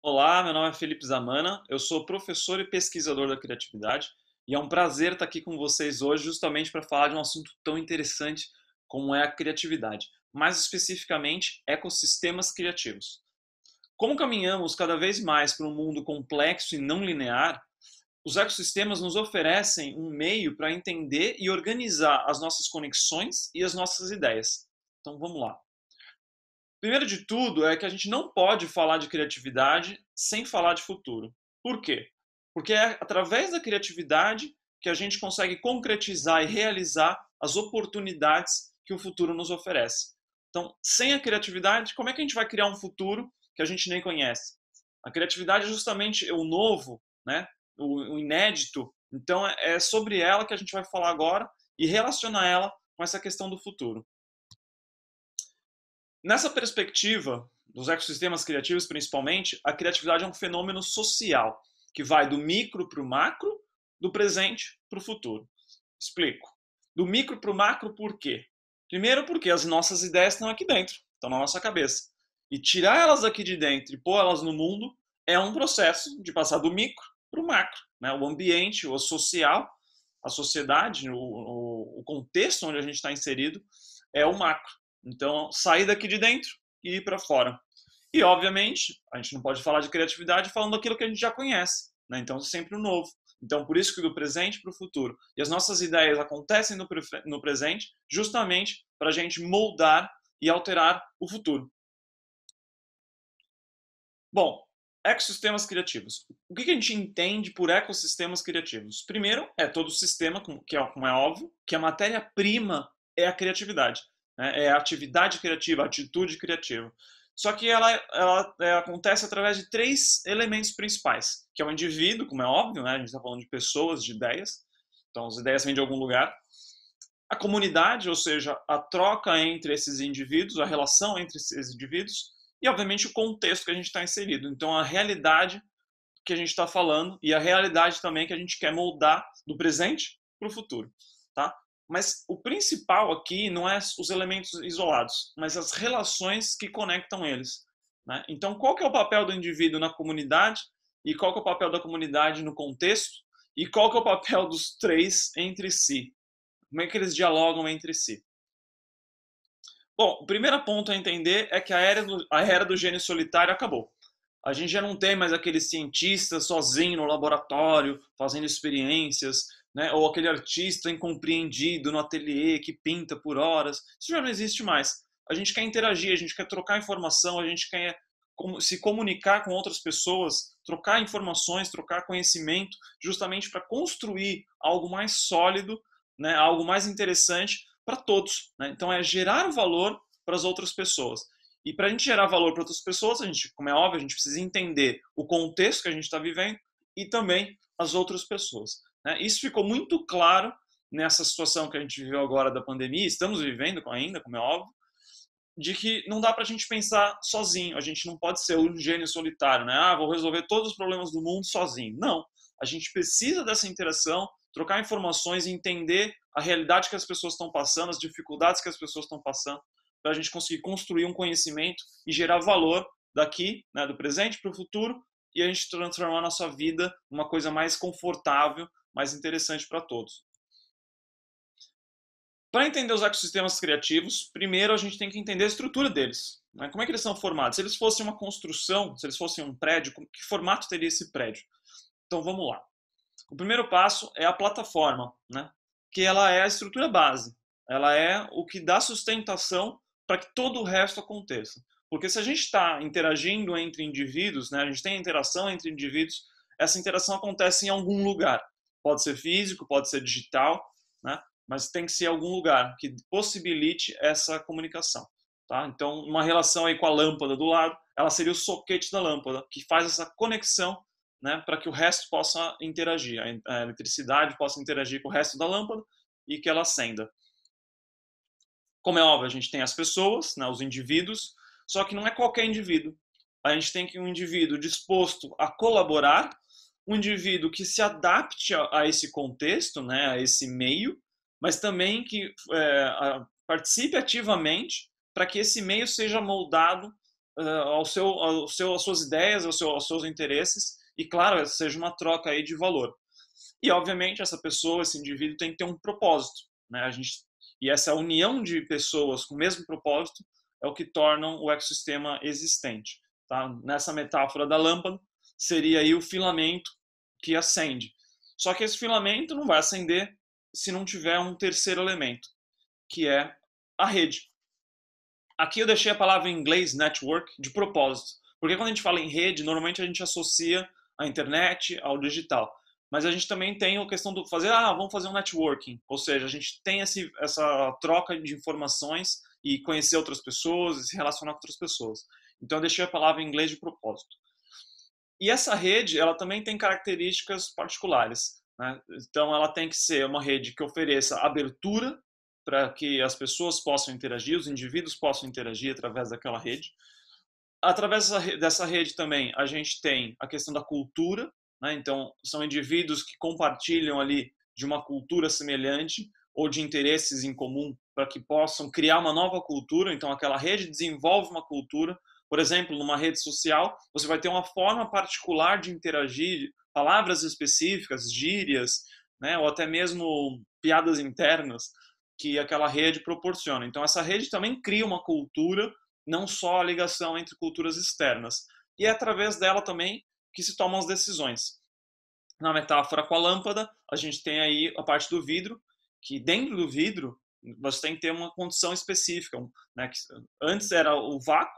Olá, meu nome é Felipe Zamana, eu sou professor e pesquisador da criatividade e é um prazer estar aqui com vocês hoje justamente para falar de um assunto tão interessante como é a criatividade, mais especificamente ecossistemas criativos. Como caminhamos cada vez mais para um mundo complexo e não linear, os ecossistemas nos oferecem um meio para entender e organizar as nossas conexões e as nossas ideias. Então vamos lá. Primeiro de tudo é que a gente não pode falar de criatividade sem falar de futuro. Por quê? Porque é através da criatividade que a gente consegue concretizar e realizar as oportunidades que o futuro nos oferece. Então, sem a criatividade, como é que a gente vai criar um futuro que a gente nem conhece? A criatividade é justamente o novo, né? o inédito. Então, é, é sobre ela que a gente vai falar agora e relacionar ela com essa questão do futuro. Nessa perspectiva, dos ecossistemas criativos principalmente, a criatividade é um fenômeno social, que vai do micro para o macro, do presente para o futuro. Explico. Do micro para o macro, por quê? Primeiro, porque as nossas ideias estão aqui dentro, estão na nossa cabeça. E tirar elas aqui de dentro e pôr elas no mundo é um processo de passar do micro para o macro. Né? O ambiente, o social, a sociedade, o, o contexto onde a gente está inserido é o macro. Então, sair daqui de dentro e ir para fora. E, obviamente, a gente não pode falar de criatividade falando aquilo que a gente já conhece. Né? Então, sempre o novo. Então, por isso que do presente para o futuro. E as nossas ideias acontecem no, pre no presente, justamente para a gente moldar e alterar o futuro. Bom, ecossistemas criativos. O que a gente entende por ecossistemas criativos? Primeiro, é todo o sistema, que é, como é óbvio, que a matéria-prima é a criatividade. Né? É atividade criativa, atitude criativa. Só que ela, ela, ela, é, acontece através de três elementos principais, que é o indivíduo, como é óbvio, né? a gente está falando de pessoas, de ideias, então as ideias vêm de algum lugar. A comunidade, ou seja, a troca entre esses indivíduos, a relação entre esses indivíduos, e obviamente o contexto que a gente está inserido. Então a realidade que a gente está falando e a realidade também que a gente quer moldar do presente para o futuro. Tá? Mas o principal aqui não é os elementos isolados, mas as relações que conectam eles. Né? Então, qual que é o papel do indivíduo na comunidade e qual que é o papel da comunidade no contexto e qual que é o papel dos três entre si? Como é que eles dialogam entre si? Bom, o primeiro ponto a entender é que a era do, a era do gênio solitário acabou. A gente já não tem mais aquele cientista sozinho no laboratório, fazendo experiências, né? ou aquele artista incompreendido no ateliê que pinta por horas, isso já não existe mais. A gente quer interagir, a gente quer trocar informação, a gente quer se comunicar com outras pessoas, trocar informações, trocar conhecimento, justamente para construir algo mais sólido, né? algo mais interessante para todos. Né? Então é gerar valor para as outras pessoas. E para a gente gerar valor para outras pessoas, a gente, como é óbvio, a gente precisa entender o contexto que a gente está vivendo e também as outras pessoas. Né? Isso ficou muito claro nessa situação que a gente viveu agora da pandemia, estamos vivendo ainda, como é óbvio, de que não dá para a gente pensar sozinho, a gente não pode ser um gênio solitário, né? Ah, vou resolver todos os problemas do mundo sozinho. Não, a gente precisa dessa interação, trocar informações, entender a realidade que as pessoas estão passando, as dificuldades que as pessoas estão passando, para a gente conseguir construir um conhecimento e gerar valor daqui, né, do presente para o futuro, e a gente transformar a nossa vida numa coisa mais confortável mais interessante para todos. Para entender os ecossistemas criativos, primeiro a gente tem que entender a estrutura deles. Né? Como é que eles são formados? Se eles fossem uma construção, se eles fossem um prédio, que formato teria esse prédio? Então vamos lá. O primeiro passo é a plataforma, né? que ela é a estrutura base. Ela é o que dá sustentação para que todo o resto aconteça. Porque se a gente está interagindo entre indivíduos, né, a gente tem interação entre indivíduos, essa interação acontece em algum lugar. Pode ser físico, pode ser digital, né? mas tem que ser algum lugar que possibilite essa comunicação. Tá? Então, uma relação aí com a lâmpada do lado, ela seria o soquete da lâmpada, que faz essa conexão né, para que o resto possa interagir, a eletricidade possa interagir com o resto da lâmpada e que ela acenda. Como é óbvio, a gente tem as pessoas, né, os indivíduos, só que não é qualquer indivíduo. A gente tem que um indivíduo disposto a colaborar um indivíduo que se adapte a, a esse contexto, né, a esse meio, mas também que é, a, participe ativamente para que esse meio seja moldado uh, ao seu, ao seu, às suas ideias, ao seu, aos seus interesses e, claro, seja uma troca aí de valor. E, obviamente, essa pessoa, esse indivíduo tem que ter um propósito. Né? A gente, e essa união de pessoas com o mesmo propósito é o que torna o ecossistema existente. Tá? Nessa metáfora da lâmpada, seria aí o filamento que acende. Só que esse filamento não vai acender se não tiver um terceiro elemento, que é a rede. Aqui eu deixei a palavra em inglês network de propósito, porque quando a gente fala em rede, normalmente a gente associa a internet ao digital. Mas a gente também tem a questão do fazer, ah, vamos fazer um networking, ou seja, a gente tem esse, essa troca de informações e conhecer outras pessoas e se relacionar com outras pessoas. Então eu deixei a palavra em inglês de propósito. E essa rede, ela também tem características particulares. Né? Então, ela tem que ser uma rede que ofereça abertura para que as pessoas possam interagir, os indivíduos possam interagir através daquela rede. Através dessa rede também, a gente tem a questão da cultura. Né? Então, são indivíduos que compartilham ali de uma cultura semelhante ou de interesses em comum para que possam criar uma nova cultura. Então, aquela rede desenvolve uma cultura por exemplo, numa rede social, você vai ter uma forma particular de interagir, palavras específicas, gírias, né, ou até mesmo piadas internas que aquela rede proporciona. Então, essa rede também cria uma cultura, não só a ligação entre culturas externas. E é através dela também que se tomam as decisões. Na metáfora com a lâmpada, a gente tem aí a parte do vidro, que dentro do vidro você tem que ter uma condição específica. Né? Antes era o vácuo,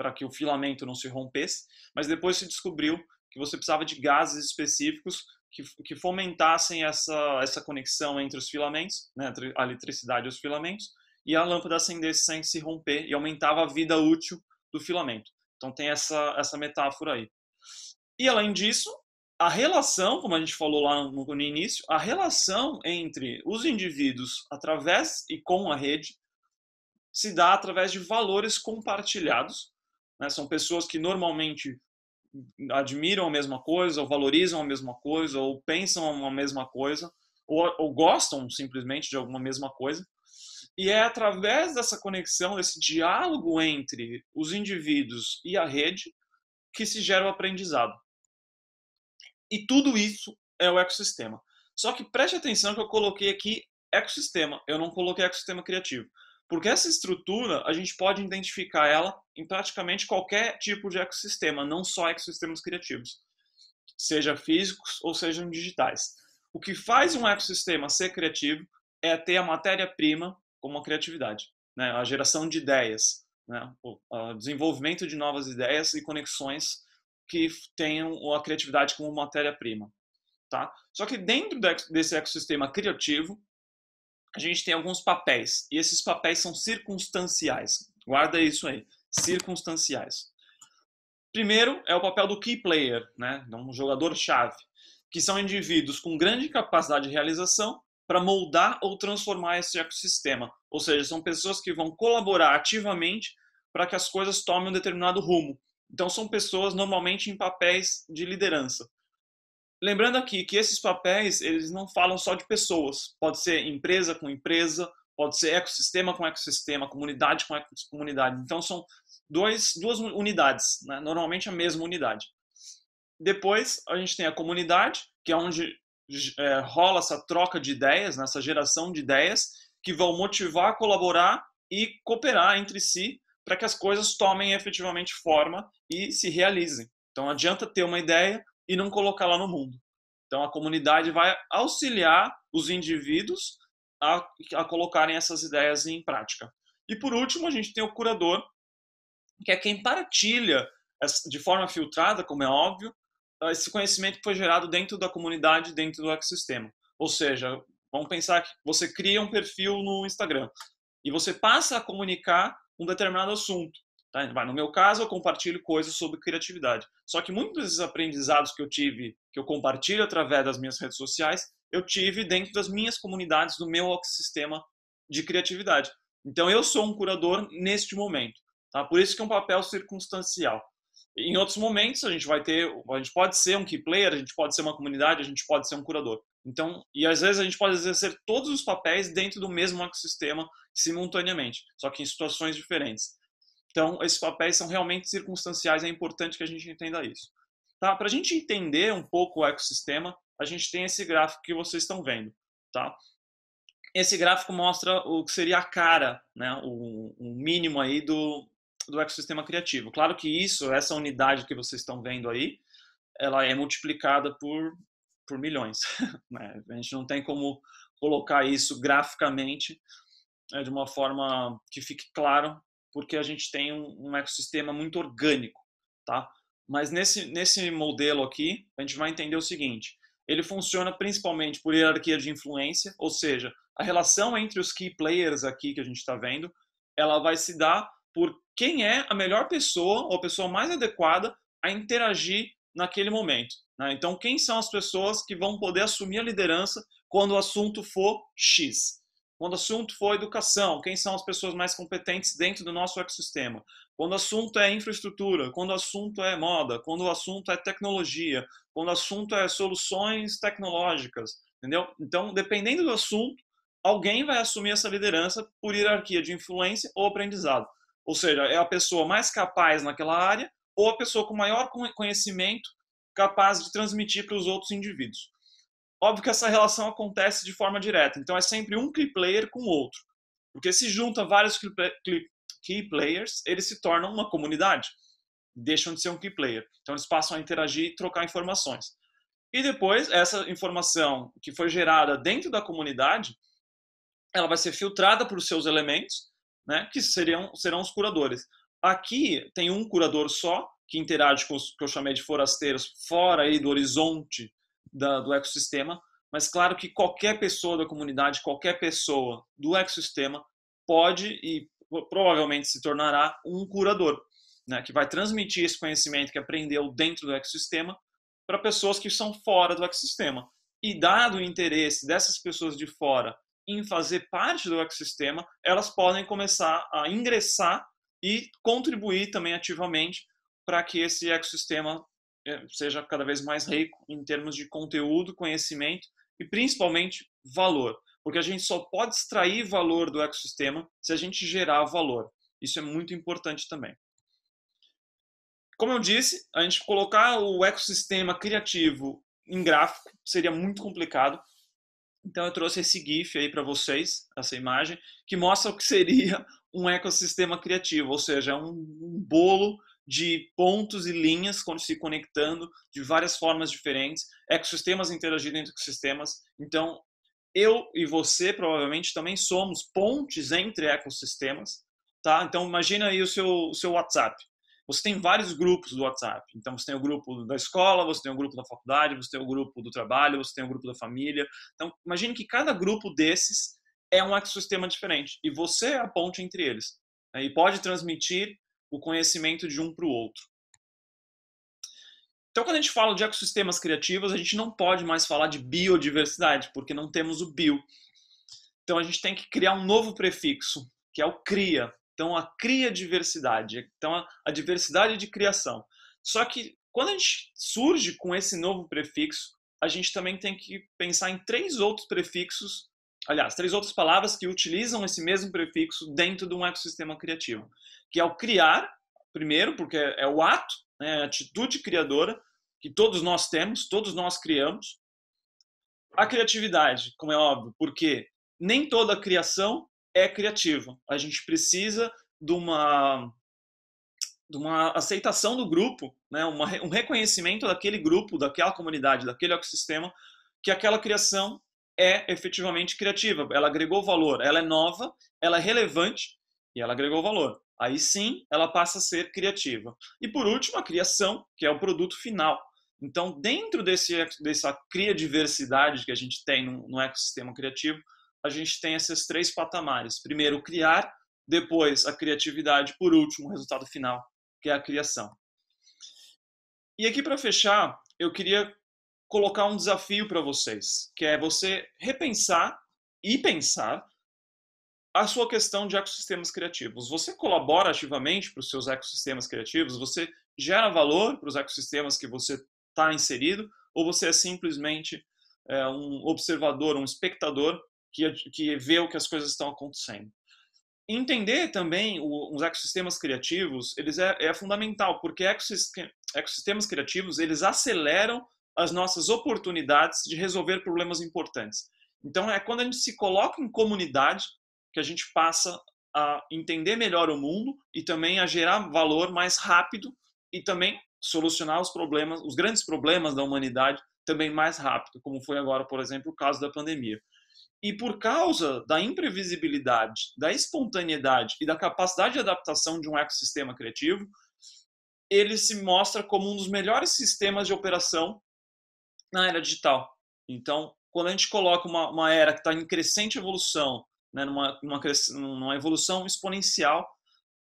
para que o filamento não se rompesse, mas depois se descobriu que você precisava de gases específicos que, que fomentassem essa, essa conexão entre os filamentos, né, a eletricidade e os filamentos, e a lâmpada acendesse sem se romper e aumentava a vida útil do filamento. Então tem essa, essa metáfora aí. E além disso, a relação, como a gente falou lá no, no início, a relação entre os indivíduos através e com a rede se dá através de valores compartilhados né? São pessoas que normalmente admiram a mesma coisa, ou valorizam a mesma coisa, ou pensam a mesma coisa, ou, ou gostam simplesmente de alguma mesma coisa. E é através dessa conexão, desse diálogo entre os indivíduos e a rede, que se gera o aprendizado. E tudo isso é o ecossistema. Só que preste atenção que eu coloquei aqui ecossistema, eu não coloquei ecossistema criativo. Porque essa estrutura, a gente pode identificar ela em praticamente qualquer tipo de ecossistema, não só ecossistemas criativos, seja físicos ou sejam digitais. O que faz um ecossistema ser criativo é ter a matéria-prima como a criatividade, né? a geração de ideias, né? o desenvolvimento de novas ideias e conexões que tenham a criatividade como matéria-prima. Tá? Só que dentro desse ecossistema criativo, a gente tem alguns papéis, e esses papéis são circunstanciais. Guarda isso aí, circunstanciais. Primeiro é o papel do key player, né, um jogador-chave, que são indivíduos com grande capacidade de realização para moldar ou transformar esse ecossistema. Ou seja, são pessoas que vão colaborar ativamente para que as coisas tomem um determinado rumo. Então, são pessoas normalmente em papéis de liderança. Lembrando aqui que esses papéis, eles não falam só de pessoas. Pode ser empresa com empresa, pode ser ecossistema com ecossistema, comunidade com comunidade. Então, são dois, duas unidades, né? normalmente a mesma unidade. Depois, a gente tem a comunidade, que é onde é, rola essa troca de ideias, né? essa geração de ideias, que vão motivar, colaborar e cooperar entre si para que as coisas tomem efetivamente forma e se realizem. Então, adianta ter uma ideia, e não colocar lá no mundo. Então, a comunidade vai auxiliar os indivíduos a, a colocarem essas ideias em prática. E, por último, a gente tem o curador, que é quem partilha de forma filtrada, como é óbvio, esse conhecimento que foi gerado dentro da comunidade, dentro do ecossistema. Ou seja, vamos pensar que você cria um perfil no Instagram e você passa a comunicar um determinado assunto. Tá? Então, vai, no meu caso, eu compartilho coisas sobre criatividade. Só que muitos desses aprendizados que eu tive, que eu compartilho através das minhas redes sociais, eu tive dentro das minhas comunidades, do meu ecossistema de criatividade. Então, eu sou um curador neste momento. Tá? Por isso que é um papel circunstancial. Em outros momentos, a gente vai ter, a gente pode ser um key player, a gente pode ser uma comunidade, a gente pode ser um curador. Então, e às vezes a gente pode exercer todos os papéis dentro do mesmo ecossistema simultaneamente, só que em situações diferentes. Então, esses papéis são realmente circunstanciais, é importante que a gente entenda isso. Tá? Para a gente entender um pouco o ecossistema, a gente tem esse gráfico que vocês estão vendo. Tá? Esse gráfico mostra o que seria a cara, né? o, o mínimo aí do, do ecossistema criativo. Claro que isso, essa unidade que vocês estão vendo aí, ela é multiplicada por, por milhões. Né? A gente não tem como colocar isso graficamente né, de uma forma que fique claro porque a gente tem um, um ecossistema muito orgânico, tá? Mas nesse, nesse modelo aqui, a gente vai entender o seguinte, ele funciona principalmente por hierarquia de influência, ou seja, a relação entre os key players aqui que a gente está vendo, ela vai se dar por quem é a melhor pessoa ou a pessoa mais adequada a interagir naquele momento. Né? Então, quem são as pessoas que vão poder assumir a liderança quando o assunto for X? Quando o assunto for educação, quem são as pessoas mais competentes dentro do nosso ecossistema? Quando o assunto é infraestrutura, quando o assunto é moda, quando o assunto é tecnologia, quando o assunto é soluções tecnológicas, entendeu? Então, dependendo do assunto, alguém vai assumir essa liderança por hierarquia de influência ou aprendizado. Ou seja, é a pessoa mais capaz naquela área ou a pessoa com maior conhecimento capaz de transmitir para os outros indivíduos. Óbvio que essa relação acontece de forma direta, então é sempre um key player com o outro. Porque se junta vários key players, eles se tornam uma comunidade, deixam de ser um key player. Então eles passam a interagir e trocar informações. E depois, essa informação que foi gerada dentro da comunidade, ela vai ser filtrada por seus elementos, né, que seriam, serão os curadores. Aqui tem um curador só, que interage com os que eu chamei de forasteiros, fora aí do horizonte da, do ecossistema, mas claro que qualquer pessoa da comunidade, qualquer pessoa do ecossistema pode e provavelmente se tornará um curador, né, que vai transmitir esse conhecimento que aprendeu dentro do ecossistema para pessoas que são fora do ecossistema. E dado o interesse dessas pessoas de fora em fazer parte do ecossistema, elas podem começar a ingressar e contribuir também ativamente para que esse ecossistema é, seja cada vez mais rico em termos de conteúdo, conhecimento e principalmente valor, porque a gente só pode extrair valor do ecossistema se a gente gerar valor. Isso é muito importante também. Como eu disse, a gente colocar o ecossistema criativo em gráfico seria muito complicado. Então eu trouxe esse GIF aí para vocês, essa imagem, que mostra o que seria um ecossistema criativo, ou seja, um bolo de pontos e linhas quando se conectando de várias formas diferentes, ecossistemas interagindo entre ecossistemas. Então, eu e você provavelmente também somos pontes entre ecossistemas, tá? Então, imagina aí o seu, o seu WhatsApp. Você tem vários grupos do WhatsApp. Então, você tem o grupo da escola, você tem o grupo da faculdade, você tem o grupo do trabalho, você tem o grupo da família. Então, imagine que cada grupo desses é um ecossistema diferente e você é a ponte entre eles. aí né? E pode transmitir o conhecimento de um para o outro. Então, quando a gente fala de ecossistemas criativos, a gente não pode mais falar de biodiversidade, porque não temos o bio. Então, a gente tem que criar um novo prefixo, que é o cria. Então, a cria diversidade. Então, a diversidade de criação. Só que, quando a gente surge com esse novo prefixo, a gente também tem que pensar em três outros prefixos aliás, três outras palavras que utilizam esse mesmo prefixo dentro de um ecossistema criativo, que é o criar, primeiro, porque é o ato, né, é a atitude criadora que todos nós temos, todos nós criamos. A criatividade, como é óbvio, porque nem toda criação é criativa. A gente precisa de uma de uma aceitação do grupo, né, uma, um reconhecimento daquele grupo, daquela comunidade, daquele ecossistema, que aquela criação é efetivamente criativa. Ela agregou valor, ela é nova, ela é relevante e ela agregou valor. Aí sim, ela passa a ser criativa. E por último, a criação, que é o produto final. Então, dentro desse, dessa criadiversidade que a gente tem no, no ecossistema criativo, a gente tem esses três patamares. Primeiro, criar, depois a criatividade, por último, o resultado final, que é a criação. E aqui para fechar, eu queria colocar um desafio para vocês, que é você repensar e pensar a sua questão de ecossistemas criativos. Você colabora ativamente para os seus ecossistemas criativos? Você gera valor para os ecossistemas que você está inserido? Ou você é simplesmente é, um observador, um espectador que, que vê o que as coisas estão acontecendo? Entender também o, os ecossistemas criativos eles é, é fundamental, porque ecossistemas criativos eles aceleram as nossas oportunidades de resolver problemas importantes. Então, é quando a gente se coloca em comunidade que a gente passa a entender melhor o mundo e também a gerar valor mais rápido e também solucionar os problemas, os grandes problemas da humanidade também mais rápido, como foi agora, por exemplo, o caso da pandemia. E por causa da imprevisibilidade, da espontaneidade e da capacidade de adaptação de um ecossistema criativo, ele se mostra como um dos melhores sistemas de operação na era digital. Então, quando a gente coloca uma, uma era que está em crescente evolução, né, numa, numa, numa evolução exponencial,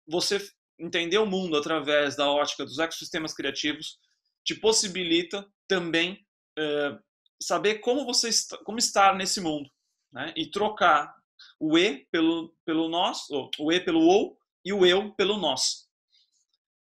você entender o mundo através da ótica dos ecossistemas criativos te possibilita também é, saber como você está, como estar nesse mundo né? e trocar o e pelo pelo nós o e pelo ou e o eu pelo nós